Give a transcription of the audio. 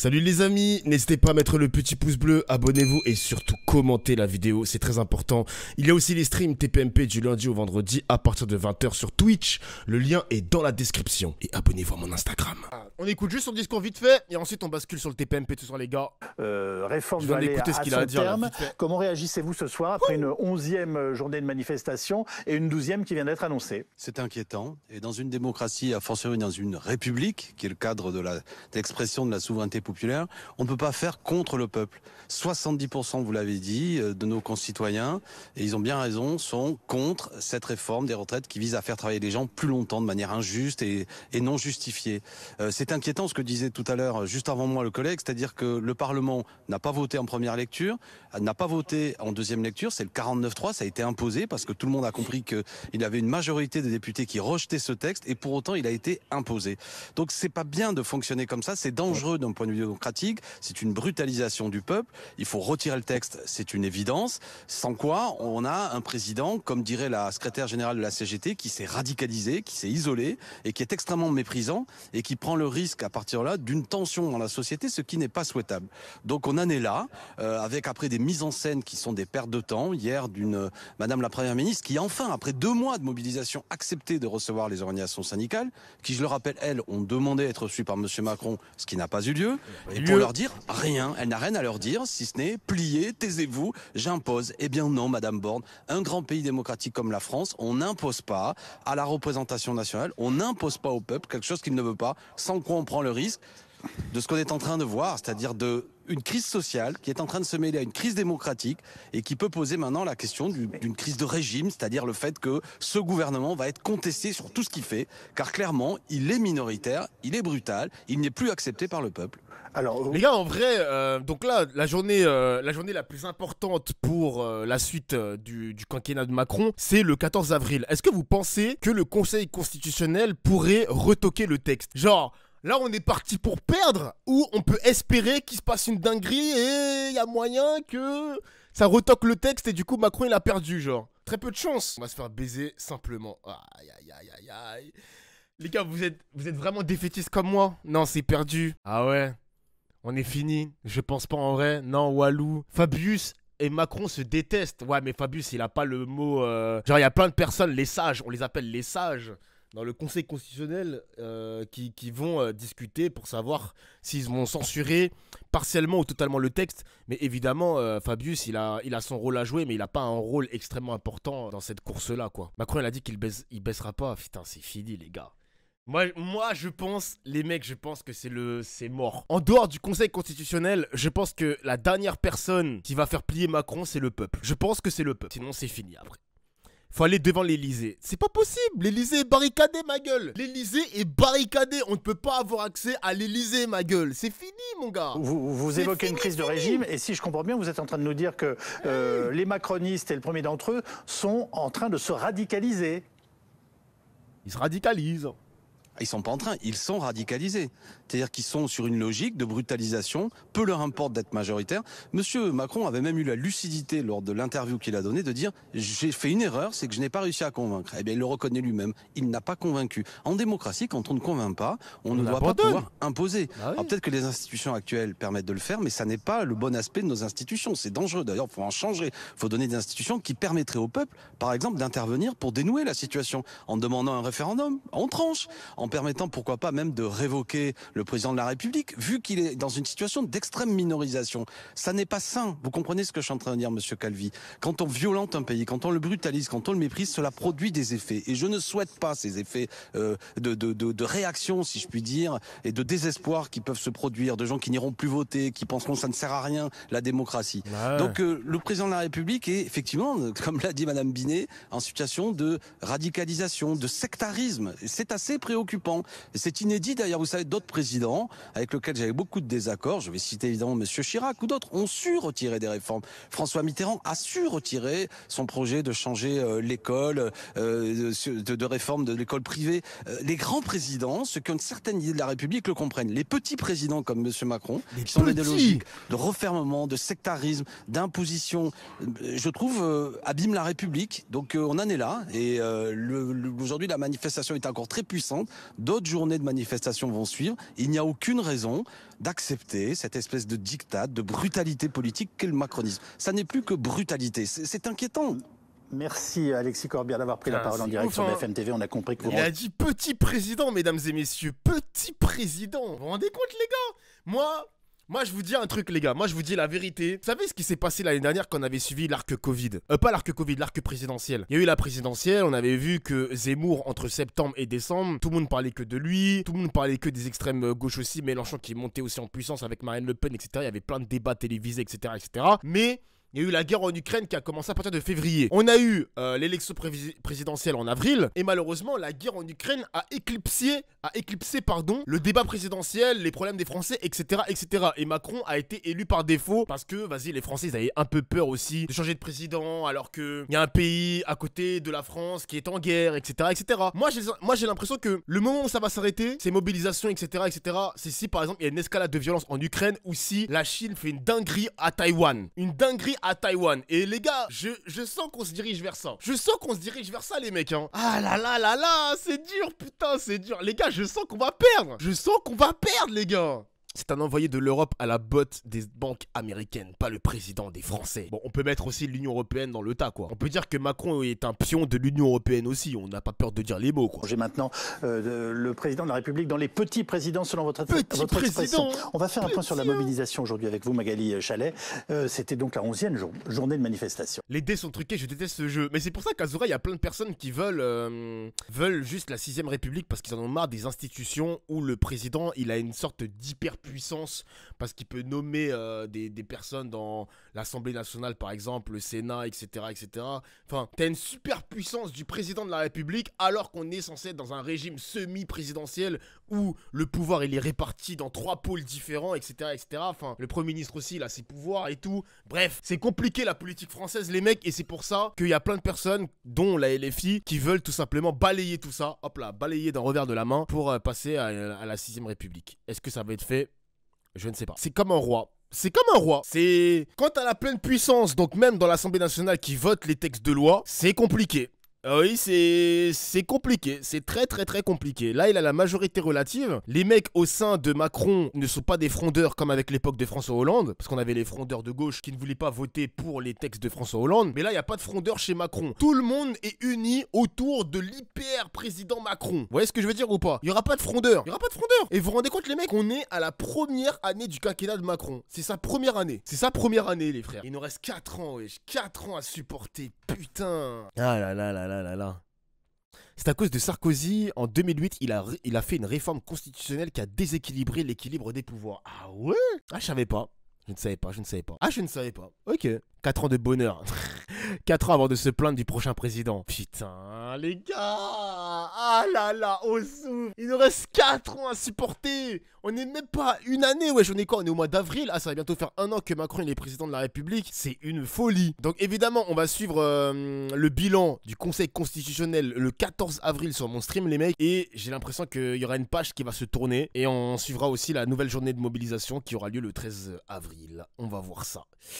Salut les amis, n'hésitez pas à mettre le petit pouce bleu, abonnez-vous et surtout commentez la vidéo, c'est très important. Il y a aussi les streams TPMP du lundi au vendredi à partir de 20h sur Twitch, le lien est dans la description et abonnez-vous à mon Instagram. Ah, on écoute juste son discours vite fait et ensuite on bascule sur le TPMP tout ça les gars. Euh, réforme de écouter ce qu'il a à dire. Comment réagissez-vous ce soir après une onzième euh, journée de manifestation et une douzième qui vient d'être annoncée C'est inquiétant et dans une démocratie, à fortiori dans une république qui est le cadre de l'expression de la souveraineté populaire, on ne peut pas faire contre le peuple. 70%, vous l'avez dit, euh, de nos concitoyens, et ils ont bien raison, sont contre cette réforme des retraites qui vise à faire travailler les gens plus longtemps de manière injuste et, non justifiée. Euh, c'est inquiétant ce que disait tout à l'heure, euh, juste avant moi, le collègue, c'est-à-dire que le Parlement n'a pas voté en première lecture, n'a pas voté en deuxième lecture, c'est le 49-3, ça a été imposé parce que tout le monde a compris qu'il avait une majorité de députés qui rejetaient ce texte, et pour autant, il a été imposé. Donc c'est pas bien de fonctionner comme ça, c'est dangereux d'un point de vue c'est une brutalisation du peuple. Il faut retirer le texte, c'est une évidence. Sans quoi, on a un président, comme dirait la secrétaire générale de la CGT, qui s'est radicalisé, qui s'est isolé et qui est extrêmement méprisant et qui prend le risque à partir de là d'une tension dans la société, ce qui n'est pas souhaitable. Donc on en est là, euh, avec après des mises en scène qui sont des pertes de temps. Hier, d'une euh, Madame la Première ministre qui enfin, après deux mois de mobilisation, accepté de recevoir les organisations syndicales, qui, je le rappelle, elles ont demandé à être reçues par Monsieur Macron, ce qui n'a pas eu lieu. Et pour leur dire rien, elle n'a rien à leur dire, si ce n'est pliez, taisez-vous, j'impose. Eh bien non, Madame Borne, un grand pays démocratique comme la France, on n'impose pas à la représentation nationale, on n'impose pas au peuple quelque chose qu'il ne veut pas, sans quoi on prend le risque de ce qu'on est en train de voir, c'est-à-dire de une crise sociale qui est en train de se mêler à une crise démocratique et qui peut poser maintenant la question d'une crise de régime, c'est-à-dire le fait que ce gouvernement va être contesté sur tout ce qu'il fait, car clairement, il est minoritaire, il est brutal, il n'est plus accepté par le peuple. Alors, euh, les gars, en vrai, euh, donc là, la journée, euh, la journée la plus importante pour la suite du, quinquennat de Macron, c'est le 14 avril. Est-ce que vous pensez que le Conseil constitutionnel pourrait retoquer le texte Genre, Là, on est parti pour perdre ou on peut espérer qu'il se passe une dinguerie et il y a moyen que ça retoque le texte et du coup Macron il a perdu, genre. Très peu de chance. On va se faire baiser simplement. Aïe aïe aïe aïe aïe. Les gars, vous êtes, vous êtes vraiment défaitistes comme moi Non, c'est perdu. Ah ouais. On est fini. Je pense pas en vrai. Non, Walou. Fabius et Macron se détestent. Ouais, mais Fabius, il a pas le mot. Euh, genre, il y a plein de personnes, les sages, on les appelle les sages dans le Conseil constitutionnel euh, qui, vont euh, discuter pour savoir s'ils vont censurer partiellement ou totalement le texte. Mais évidemment, euh, Fabius, il a, il a son rôle à jouer, mais il n'a pas un rôle extrêmement important dans cette course-là, quoi. Macron, il a dit qu'il baisse, il baissera pas. Putain, c'est fini, les gars. Moi, moi, je pense, les mecs, je pense que c'est le, c'est mort. En dehors du Conseil constitutionnel, je pense que la dernière personne qui va faire plier Macron, c'est le peuple. Je pense que c'est le peuple. Sinon, c'est fini après faut aller devant l'Elysée. C'est pas possible, l'Elysée est barricadée, ma gueule. L'Elysée est barricadée, on ne peut pas avoir accès à l'Elysée, ma gueule. C'est fini, mon gars. Vous, évoquez une crise de régime, et si je comprends bien, vous êtes en train de nous dire que euh, les macronistes, et le premier d'entre eux, sont en train de se radicaliser. Ils se radicalisent ils sont pas en train, ils sont radicalisés. C'est-à-dire qu'ils sont sur une logique de brutalisation, peu leur importe d'être majoritaire. Monsieur Macron avait même eu la lucidité lors de l'interview qu'il a donnée de dire j'ai fait une erreur, c'est que je n'ai pas réussi à convaincre. Eh bien, il le reconnaît lui-même, il n'a pas convaincu. En démocratie, quand on ne convainc pas, on, ne doit pas pouvoir imposer. Bah peut-être que les institutions actuelles permettent de le faire, mais ça n'est pas le bon aspect de nos institutions. C'est dangereux. D'ailleurs, il faut en changer. Il faut donner des institutions qui permettraient au peuple, par exemple, d'intervenir pour dénouer la situation en demandant un référendum. en tranche. En permettant pourquoi pas même de révoquer le président de la République, vu qu'il est dans une situation d'extrême minorisation. Ça n'est pas sain. Vous comprenez ce que je suis en train de dire, Monsieur Calvi Quand on violente un pays, quand on le brutalise, quand on le méprise, cela produit des effets. Et je ne souhaite pas ces effets euh, de, réaction, si je puis dire, et de désespoir qui peuvent se produire, de gens qui n'iront plus voter, qui penseront que ça ne sert à rien la démocratie. Donc euh, le président de la République est effectivement, comme l'a dit Madame Binet, en situation de radicalisation, de sectarisme. C'est assez préoccupant. C'est inédit d'ailleurs, vous savez, d'autres présidents avec lesquels j'avais beaucoup de désaccords, je vais citer évidemment M. Chirac ou d'autres, ont su retirer des réformes. François Mitterrand a su retirer son projet de changer euh, l'école, euh, de, réforme de l'école privée. Euh, les grands présidents, ceux qui ont une certaine idée de la République, le comprennent. Les petits présidents comme M. Macron, qui sont des logiques de refermement, de sectarisme, d'imposition, je trouve, abîment la République. Donc on en est là. Et aujourd'hui, la manifestation est encore très puissante. D'autres journées de manifestations vont suivre. Il n'y a aucune raison d'accepter cette espèce de dictat de brutalité politique qu'est le macronisme. Ça n'est plus que brutalité. C'est inquiétant. Merci Alexis Corbière d'avoir pris la ah, parole en direct sur hein. BFM On a compris que vous. Il a dit petit président, mesdames et messieurs, petit président. Vous vous rendez compte, les gars Moi, moi, je vous dis un truc, les gars. Moi, je vous dis la vérité. Vous savez ce qui s'est passé l'année dernière quand on avait suivi l'arc Covid euh, Pas l'arc Covid, l'arc présidentiel. Il y a eu la présidentielle. On avait vu que Zemmour, entre septembre et décembre, tout le monde parlait que de lui. Tout le monde parlait que des extrêmes euh, gauche aussi. Mélenchon qui montait aussi en puissance avec Marine Le Pen, etc. Il y avait plein de débats télévisés, etc. etc. Mais il y a eu la guerre en Ukraine qui a commencé à partir de février. On a eu euh, l'élection présidentielle en avril et malheureusement la guerre en Ukraine a éclipsé, a éclipsé pardon, le débat présidentiel, les problèmes des Français, etc., etc. Et Macron a été élu par défaut parce que vas-y les Français ils avaient un peu peur aussi de changer de président alors que il y a un pays à côté de la France qui est en guerre, etc., etc. Moi moi j'ai l'impression que le moment où ça va s'arrêter, ces mobilisations, etc., etc. C'est si par exemple il y a une escalade de violence en Ukraine ou si la Chine fait une dinguerie à Taïwan, une dinguerie à Taïwan. Et les gars, je, sens qu'on se dirige vers ça. Je sens qu'on se dirige vers ça, les mecs. Hein. Ah là là là là, c'est dur, putain, c'est dur. Les gars, je sens qu'on va perdre. Je sens qu'on va perdre, les gars c'est un envoyé de l'Europe à la botte des banques américaines, pas le président des Français. Bon, on peut mettre aussi l'Union Européenne dans le tas, quoi. On peut dire que Macron est un pion de l'Union Européenne aussi, on n'a pas peur de dire les mots, quoi. J'ai maintenant euh, le président de la République dans les petits présidents, selon votre, Petit On va faire un point sur la mobilisation aujourd'hui avec vous, Magali euh, Chalet. Euh, c'était donc la 11e journée de manifestation. Les dés sont truqués, je déteste ce jeu. Mais c'est pour ça qu'Azura, il y a plein de personnes qui veulent, veulent juste la 6 e République parce qu'ils en ont marre des institutions où le président, il a une sorte d'hyperpuissance puissance parce qu'il peut nommer euh, des, personnes dans l'Assemblée nationale, par exemple, le Sénat, etc. etc. Enfin, t'as une super puissance du président de la République alors qu'on est censé être dans un régime semi-présidentiel où le pouvoir il est réparti dans trois pôles différents, etc. etc. Enfin, le Premier ministre aussi, il a ses pouvoirs et tout. Bref, c'est compliqué la politique française, les mecs, et c'est pour ça qu'il y a plein de personnes, dont la LFI, qui veulent tout simplement balayer tout ça, hop là, balayer d'un revers de la main pour euh, passer à, à la 6ème République. Est-ce que ça va être fait je ne sais pas. C'est comme un roi. C'est comme un roi. C'est. Quant à la pleine puissance, donc même dans l'Assemblée nationale qui vote les textes de loi, c'est compliqué. Ah oui, c'est compliqué, c'est très très très compliqué. Là, il a la majorité relative. Les mecs au sein de Macron ne sont pas des frondeurs comme avec l'époque de François Hollande, parce qu'on avait les frondeurs de gauche qui ne voulaient pas voter pour les textes de François Hollande. Mais là, il n'y a pas de frondeurs chez Macron. Tout le monde est uni autour de l'hyper président Macron. Vous voyez ce que je veux dire ou pas Il n'y aura pas de frondeurs. Il n'y aura pas de frondeurs. Et vous vous rendez compte, les mecs, on est à la première année du quinquennat de Macron. C'est sa première année. C'est sa première année, les frères. Il nous reste 4 ans, wesh. 4 ans à supporter, putain. Ah là là là. C'est à cause de Sarkozy, en 2008, il a, il a fait une réforme constitutionnelle qui a déséquilibré l'équilibre des pouvoirs. Ah ouais Ah, je savais pas. Je ne savais pas, je ne savais pas. Ah, je ne savais pas. Ok. 4 ans de bonheur. 4 ans avant de se plaindre du prochain président. Putain, les gars Ah là là, au souffle Il nous reste 4 ans à supporter On n'est même pas une année, ouais, j'en ai quoi On est au mois d'avril Ah, ça va bientôt faire un an que Macron est président de la République. C'est une folie Donc évidemment, on va suivre euh, le bilan du Conseil constitutionnel le 14 avril sur mon stream, les mecs. Et j'ai l'impression qu'il y aura une page qui va se tourner. Et on suivra aussi la nouvelle journée de mobilisation qui aura lieu le 13 avril. On va voir ça.